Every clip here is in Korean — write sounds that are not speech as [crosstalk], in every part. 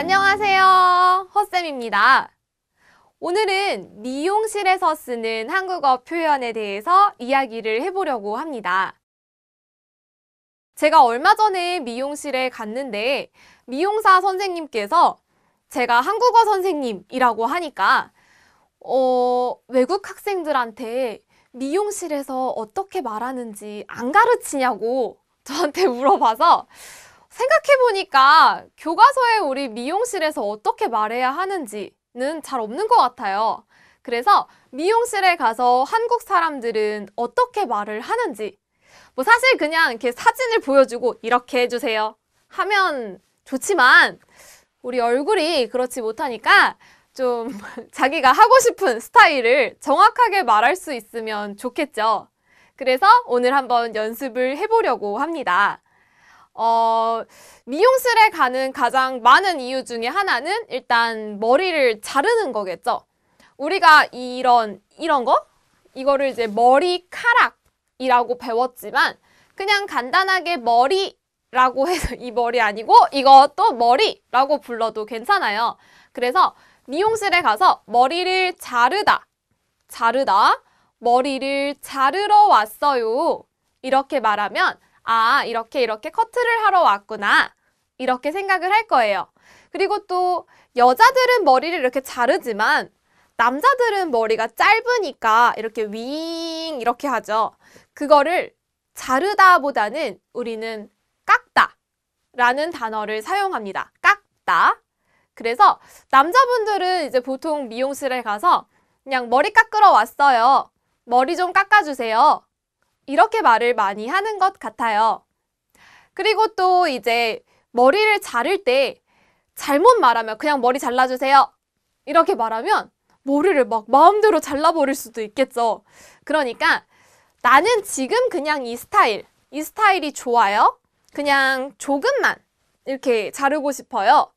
안녕하세요. 허쌤입니다. 오늘은 미용실에서 쓰는 한국어 표현에 대해서 이야기를 해보려고 합니다. 제가 얼마 전에 미용실에 갔는데 미용사 선생님께서 제가 한국어 선생님이라고 하니까 어, 외국 학생들한테 미용실에서 어떻게 말하는지 안 가르치냐고 저한테 [laughs] 물어봐서 생각해보니까 교과서에 우리 미용실에서 어떻게 말해야 하는지는 잘 없는 것 같아요. 그래서 미용실에 가서 한국 사람들은 어떻게 말을 하는지 뭐 사실 그냥 이렇게 사진을 보여주고 이렇게 해주세요 하면 좋지만 우리 얼굴이 그렇지 못하니까 좀 [laughs] 자기가 하고 싶은 스타일을 정확하게 말할 수 있으면 좋겠죠. 그래서 오늘 한번 연습을 해보려고 합니다. 어, 미용실에 가는 가장 많은 이유 중에 하나는 일단 머리를 자르는 거겠죠. 우리가 이런, 이런 거? 이거를 이제 머리카락이라고 배웠지만 그냥 간단하게 머리라고 해서 [laughs] 이 머리 아니고 이것도 머리라고 불러도 괜찮아요. 그래서 미용실에 가서 머리를 자르다, 자르다, 머리를 자르러 왔어요. 이렇게 말하면 아, 이렇게 이렇게 커트를 하러 왔구나. 이렇게 생각을 할 거예요. 그리고 또 여자들은 머리를 이렇게 자르지만 남자들은 머리가 짧으니까 이렇게 윙 이렇게 하죠. 그거를 자르다 보다는 우리는 깎다 라는 단어를 사용합니다. 깎다. 그래서 남자분들은 이제 보통 미용실에 가서 그냥 머리 깎으러 왔어요. 머리 좀 깎아주세요. 이렇게 말을 많이 하는 것 같아요. 그리고 또 이제 머리를 자를 때 잘못 말하면 그냥 머리 잘라주세요. 이렇게 말하면 머리를 막 마음대로 잘라버릴 수도 있겠죠. 그러니까 나는 지금 그냥 이 스타일, 이 스타일이 좋아요. 그냥 조금만 이렇게 자르고 싶어요.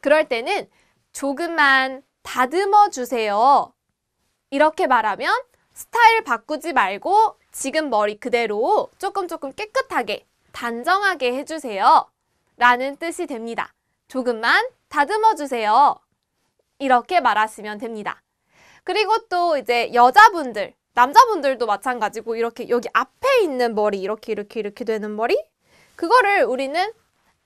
그럴 때는 조금만 다듬어 주세요. 이렇게 말하면 스타일 바꾸지 말고 지금 머리 그대로 조금 조금 깨끗하게 단정하게 해주세요. 라는 뜻이 됩니다. 조금만 다듬어 주세요. 이렇게 말하시면 됩니다. 그리고 또 이제 여자분들, 남자분들도 마찬가지고 이렇게 여기 앞에 있는 머리, 이렇게 이렇게 이렇게 되는 머리? 그거를 우리는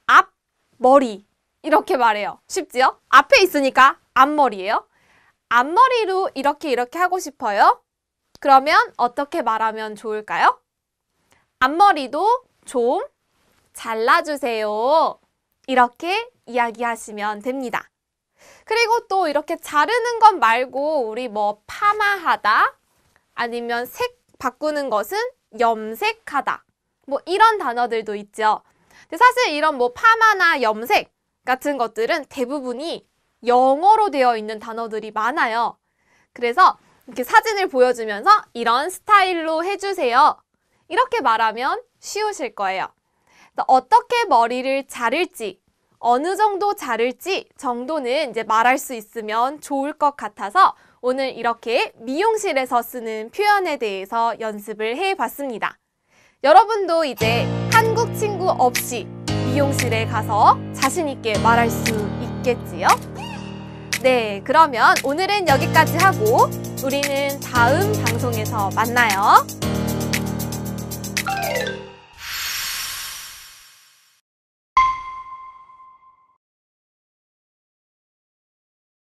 앞머리 이렇게 말해요. 쉽지요? 앞에 있으니까 앞머리예요. 앞머리로 이렇게 이렇게 하고 싶어요. 그러면 어떻게 말하면 좋을까요? 앞머리도 좀 잘라주세요. 이렇게 이야기하시면 됩니다. 그리고 또 이렇게 자르는 것 말고 우리 뭐 파마하다 아니면 색 바꾸는 것은 염색하다 뭐 이런 단어들도 있죠. 근데 사실 이런 뭐 파마나 염색 같은 것들은 대부분이 영어로 되어 있는 단어들이 많아요. 그래서 이렇게 사진을 보여주면서 이런 스타일로 해주세요. 이렇게 말하면 쉬우실 거예요. 어떻게 머리를 자를지, 어느 정도 자를지 정도는 이제 말할 수 있으면 좋을 것 같아서 오늘 이렇게 미용실에서 쓰는 표현에 대해서 연습을 해봤습니다. 여러분도 이제 한국 친구 없이 미용실에 가서 자신 있게 말할 수 있겠지요? 네, 그러면 오늘은 여기까지 하고 우리는 다음 방송에서 만나요.